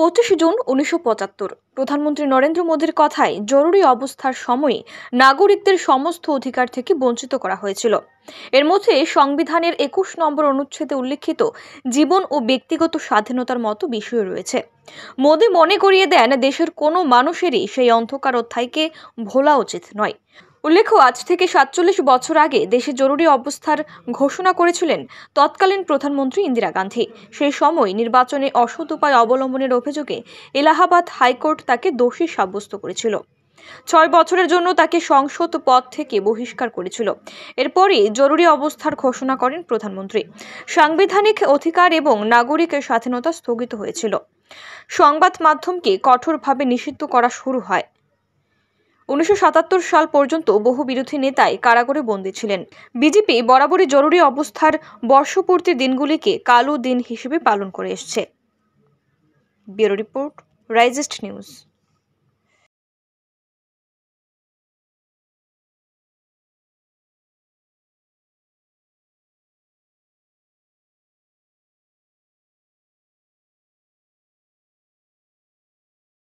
পঁচিশে জুন উনিশশো প্রধানমন্ত্রী নরেন্দ্র মোদীর কথায় জরুরি অবস্থার সময়ে নাগরিকদের সমস্ত অধিকার থেকে বঞ্চিত করা হয়েছিল এর মধ্যে সংবিধানের একুশ নম্বর অনুচ্ছেদে উল্লেখিত জীবন ও ব্যক্তিগত স্বাধীনতার মতো বিষয় রয়েছে মোদী মনে করিয়ে দেন দেশের কোনো মানুষেরই সেই অন্ধকার অধ্যায়কে ভোলা উচিত নয় উল্লেখ্য আজ থেকে সাতচল্লিশ বছর আগে দেশে জরুরি অবস্থার ঘোষণা করেছিলেন তৎকালীন প্রধানমন্ত্রী ইন্দিরা গান্ধী সেই সময় নির্বাচনে অসৎ উপায় অবলম্বনের অভিযোগে এলাহাবাদ হাইকোর্ট তাকে দোষী সাব্যস্ত করেছিল ছয় বছরের জন্য তাকে সংসদ পদ থেকে বহিষ্কার করেছিল এরপরই জরুরি অবস্থার ঘোষণা করেন প্রধানমন্ত্রী সাংবিধানিক অধিকার এবং নাগরিকের স্বাধীনতা স্থগিত হয়েছিল সংবাদ মাধ্যমকে কঠোরভাবে নিষিদ্ধ করা শুরু হয় উনিশশো সাল পর্যন্ত বহু বিরোধী নেতাই কারাগারে বন্দী ছিলেন বিজেপি বরাবরই জরুরি অবস্থার বর্ষপূর্তি দিনগুলিকে কালো দিন হিসেবে পালন করে এসছে ব্যুরো রিপোর্ট রাইজেস্ট নিউজ